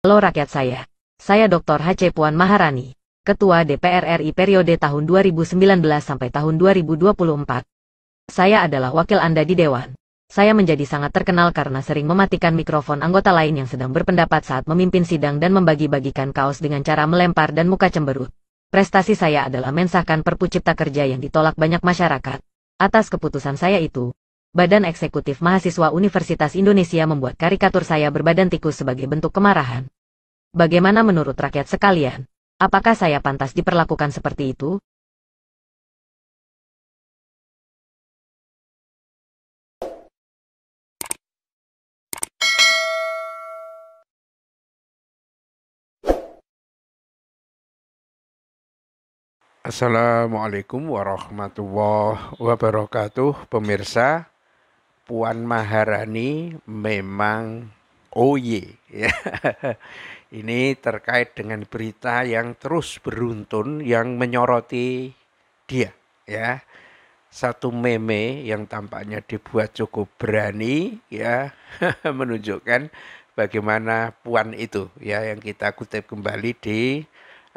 Halo rakyat saya. Saya Dr. H.C. Puan Maharani, Ketua DPR RI periode tahun 2019 sampai tahun 2024. Saya adalah wakil Anda di Dewan. Saya menjadi sangat terkenal karena sering mematikan mikrofon anggota lain yang sedang berpendapat saat memimpin sidang dan membagi-bagikan kaos dengan cara melempar dan muka cemberut. Prestasi saya adalah mensahkan Perpu Cipta Kerja yang ditolak banyak masyarakat. Atas keputusan saya itu, Badan Eksekutif Mahasiswa Universitas Indonesia membuat karikatur saya berbadan tikus sebagai bentuk kemarahan. Bagaimana menurut rakyat sekalian? Apakah saya pantas diperlakukan seperti itu? Assalamualaikum warahmatullahi wabarakatuh, pemirsa. Puan Maharani memang OY. Ya. Ini terkait dengan berita yang terus beruntun yang menyoroti dia. Ya, satu meme yang tampaknya dibuat cukup berani, ya, menunjukkan bagaimana Puan itu, ya, yang kita kutip kembali di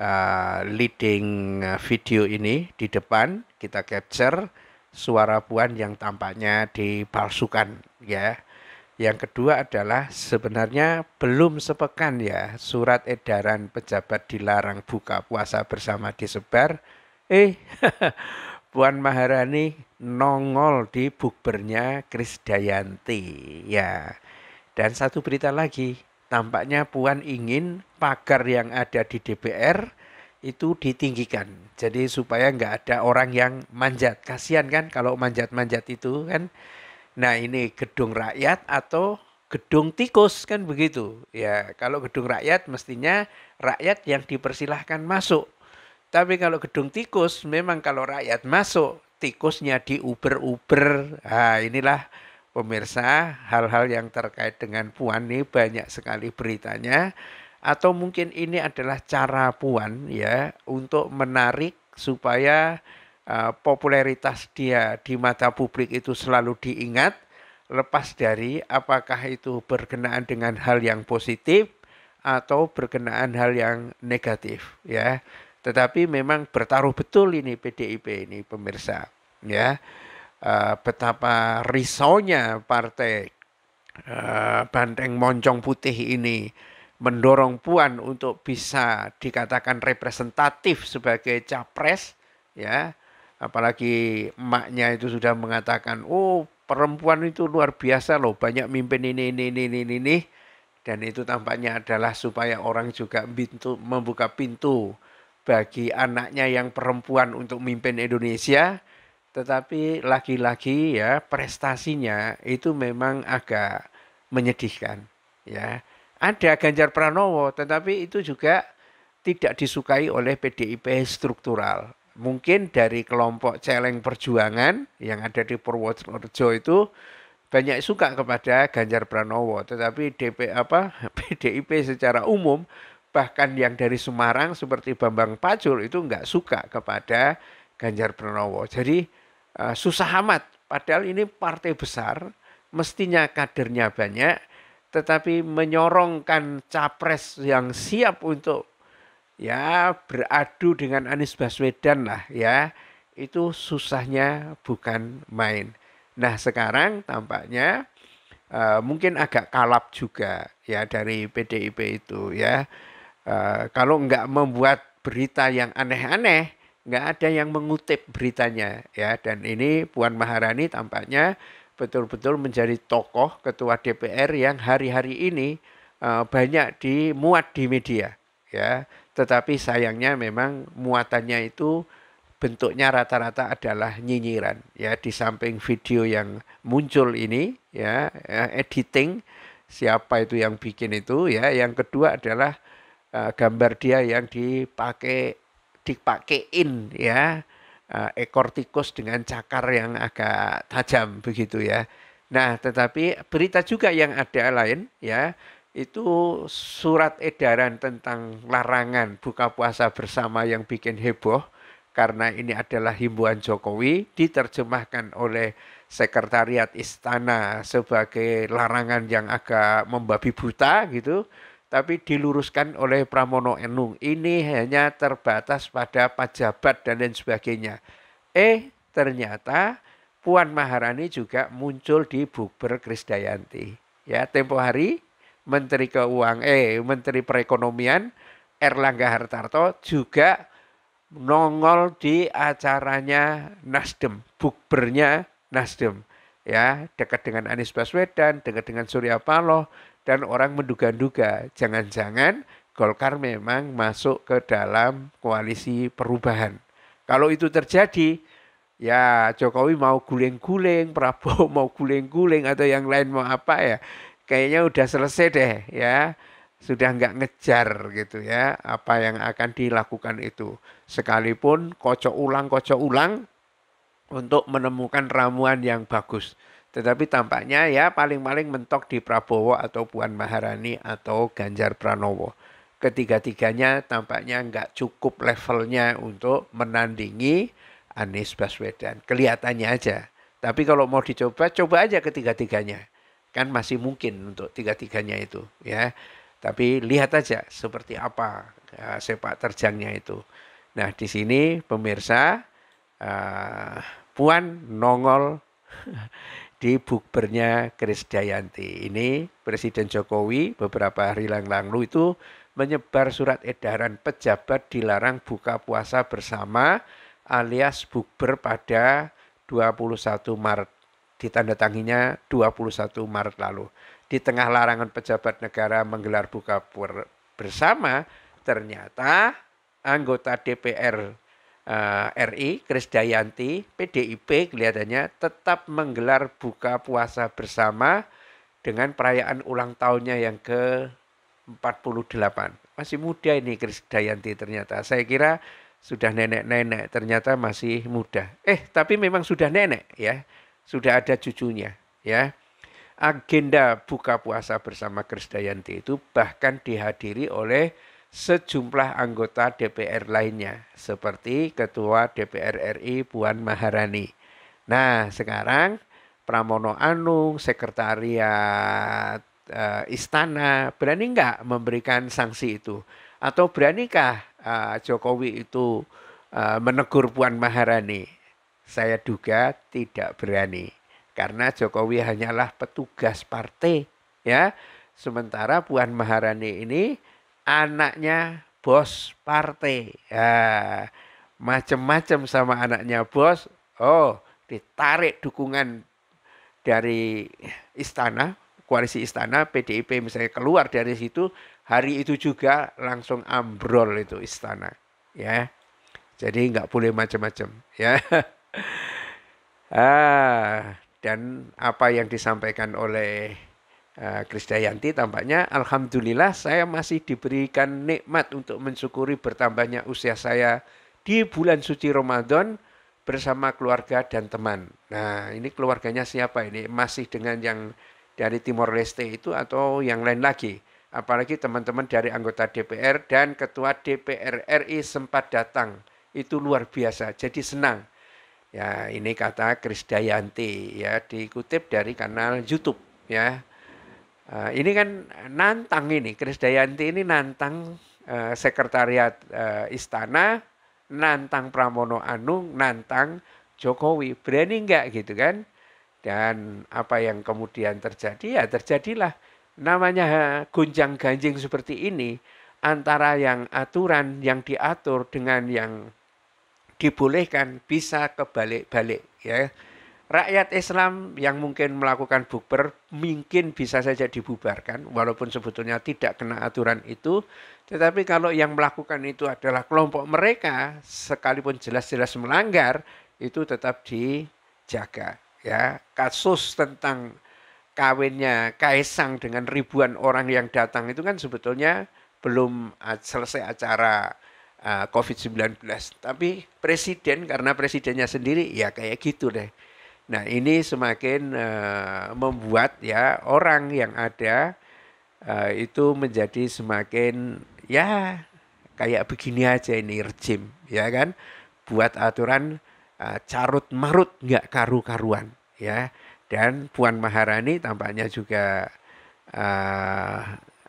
uh, leading video ini di depan kita capture suara Puan yang tampaknya dipalsukan ya. Yang kedua adalah sebenarnya belum sepekan ya surat edaran pejabat dilarang buka puasa bersama disebar. Eh Puan Maharani nongol di bukbernya Krisdayanti ya. Dan satu berita lagi, tampaknya Puan ingin pagar yang ada di DPR itu ditinggikan. Jadi supaya nggak ada orang yang manjat. Kasihan kan kalau manjat-manjat itu kan. Nah ini gedung rakyat atau gedung tikus kan begitu. Ya kalau gedung rakyat mestinya rakyat yang dipersilahkan masuk. Tapi kalau gedung tikus memang kalau rakyat masuk tikusnya diuber-uber. Nah inilah pemirsa hal-hal yang terkait dengan Puan ini banyak sekali beritanya atau mungkin ini adalah cara Puan ya untuk menarik supaya uh, popularitas dia di mata publik itu selalu diingat lepas dari apakah itu berkenaan dengan hal yang positif atau berkenaan hal yang negatif ya. Tetapi memang bertaruh betul ini PDIP ini pemirsa ya. Uh, betapa risaunya partai uh, Banteng Moncong Putih ini mendorong Puan untuk bisa dikatakan representatif sebagai capres ya apalagi emaknya itu sudah mengatakan oh perempuan itu luar biasa loh banyak mimpin ini ini ini ini ini dan itu tampaknya adalah supaya orang juga pintu membuka pintu bagi anaknya yang perempuan untuk mimpin Indonesia tetapi lagi-lagi ya prestasinya itu memang agak menyedihkan ya ada Ganjar Pranowo, tetapi itu juga tidak disukai oleh PDIP struktural. Mungkin dari kelompok celeng perjuangan yang ada di Purworejo itu banyak suka kepada Ganjar Pranowo, tetapi DP apa PDIP secara umum bahkan yang dari Semarang seperti Bambang Pacul itu enggak suka kepada Ganjar Pranowo. Jadi eh, susah amat. Padahal ini partai besar, mestinya kadernya banyak, tetapi menyorongkan capres yang siap untuk ya beradu dengan Anies Baswedan lah ya itu susahnya bukan main. Nah sekarang tampaknya uh, mungkin agak kalap juga ya dari PDIP itu ya uh, kalau nggak membuat berita yang aneh-aneh nggak ada yang mengutip beritanya ya dan ini Puan Maharani tampaknya betul-betul menjadi tokoh ketua DPR yang hari-hari ini eh, banyak dimuat di media ya tetapi sayangnya memang muatannya itu bentuknya rata-rata adalah nyinyiran ya di samping video yang muncul ini ya eh, editing siapa itu yang bikin itu ya yang kedua adalah uh, gambar dia yang dipakai dipakein ya Eh, ekor tikus dengan cakar yang agak tajam begitu ya. Nah, tetapi berita juga yang ada lain ya, itu surat edaran tentang larangan buka puasa bersama yang bikin heboh karena ini adalah himbauan Jokowi diterjemahkan oleh sekretariat istana sebagai larangan yang agak membabi buta gitu tapi diluruskan oleh Pramono Enung. Ini hanya terbatas pada pejabat dan lain sebagainya. Eh, ternyata Puan Maharani juga muncul di Bukber Krisdayanti. Ya, tempo hari Menteri Keuangan, eh Menteri Perekonomian Erlangga Hartarto juga nongol di acaranya Nasdem, Bukbernya Nasdem. Ya, dekat dengan Anies Baswedan, dekat dengan Surya Paloh, dan orang menduga-duga jangan-jangan Golkar memang masuk ke dalam koalisi perubahan. Kalau itu terjadi, ya Jokowi mau guling-guling, Prabowo mau guling-guling atau yang lain mau apa ya, kayaknya udah selesai deh ya, sudah nggak ngejar gitu ya apa yang akan dilakukan itu. Sekalipun kocok ulang-kocok ulang untuk menemukan ramuan yang bagus. Tetapi tampaknya ya paling-paling mentok di Prabowo atau Puan Maharani atau Ganjar Pranowo. Ketiga-tiganya tampaknya nggak cukup levelnya untuk menandingi Anies Baswedan. Kelihatannya aja. Tapi kalau mau dicoba, coba aja ketiga-tiganya. Kan masih mungkin untuk tiga-tiganya itu. ya. Tapi lihat aja seperti apa ya, sepak terjangnya itu. Nah di sini pemirsa, uh, Puan nongol di bukbernya Kris Dayanti. Ini Presiden Jokowi beberapa hari yang lalu itu menyebar surat edaran pejabat dilarang buka puasa bersama alias bukber pada 21 Maret. Ditandatanginya 21 Maret lalu. Di tengah larangan pejabat negara menggelar buka puasa bersama, ternyata anggota DPR uh, eh, RI, Krisdayanti, PDIP kelihatannya tetap menggelar buka puasa bersama dengan perayaan ulang tahunnya yang ke-48. Masih muda ini Krisdayanti ternyata. Saya kira sudah nenek-nenek, ternyata masih muda. Eh, tapi memang sudah nenek ya. Sudah ada cucunya ya. Agenda buka puasa bersama Krisdayanti itu bahkan dihadiri oleh sejumlah anggota DPR lainnya seperti Ketua DPR RI Puan Maharani. Nah, sekarang Pramono Anung, Sekretariat e, Istana berani nggak memberikan sanksi itu? Atau beranikah e, Jokowi itu e, menegur Puan Maharani? Saya duga tidak berani karena Jokowi hanyalah petugas partai ya. Sementara Puan Maharani ini anaknya bos partai. Ya, ah, macam-macam sama anaknya bos. Oh, ditarik dukungan dari istana, koalisi istana, PDIP misalnya keluar dari situ, hari itu juga langsung ambrol itu istana. Ya, jadi nggak boleh macam-macam. Ya. Ah, dan apa yang disampaikan oleh Eh, Krisdayanti tampaknya alhamdulillah saya masih diberikan nikmat untuk mensyukuri bertambahnya usia saya di bulan suci Ramadan bersama keluarga dan teman. Nah, ini keluarganya siapa ini? Masih dengan yang dari Timor Leste itu atau yang lain lagi? Apalagi teman-teman dari anggota DPR dan ketua DPR RI sempat datang. Itu luar biasa. Jadi senang. Ya, ini kata Krisdayanti ya dikutip dari kanal YouTube ya Uh, ini kan nantang ini, Krisdayanti ini nantang uh, sekretariat uh, istana, nantang Pramono Anung, nantang Jokowi. Berani nggak gitu kan? Dan apa yang kemudian terjadi ya terjadilah namanya gonjang ganjing seperti ini antara yang aturan yang diatur dengan yang dibolehkan bisa kebalik-balik ya rakyat Islam yang mungkin melakukan bukber mungkin bisa saja dibubarkan walaupun sebetulnya tidak kena aturan itu tetapi kalau yang melakukan itu adalah kelompok mereka sekalipun jelas-jelas melanggar itu tetap dijaga ya kasus tentang kawinnya Kaisang dengan ribuan orang yang datang itu kan sebetulnya belum selesai acara COVID-19 tapi presiden karena presidennya sendiri ya kayak gitu deh Nah ini semakin uh, membuat ya orang yang ada uh, itu menjadi semakin ya kayak begini aja ini rejim ya kan buat aturan uh, carut marut nggak karu-karuan ya dan Puan Maharani tampaknya juga uh,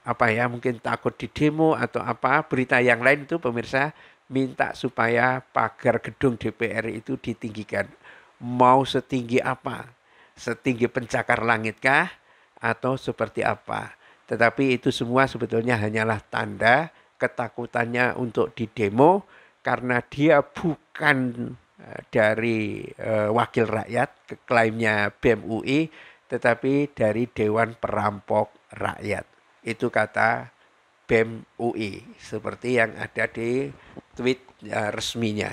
apa ya mungkin takut di demo atau apa berita yang lain itu pemirsa minta supaya pagar gedung DPR itu ditinggikan mau setinggi apa? Setinggi pencakar langit kah? Atau seperti apa? Tetapi itu semua sebetulnya hanyalah tanda ketakutannya untuk didemo karena dia bukan e, dari e, wakil rakyat klaimnya BEM tetapi dari Dewan Perampok Rakyat. Itu kata BEM UI seperti yang ada di tweet e, resminya.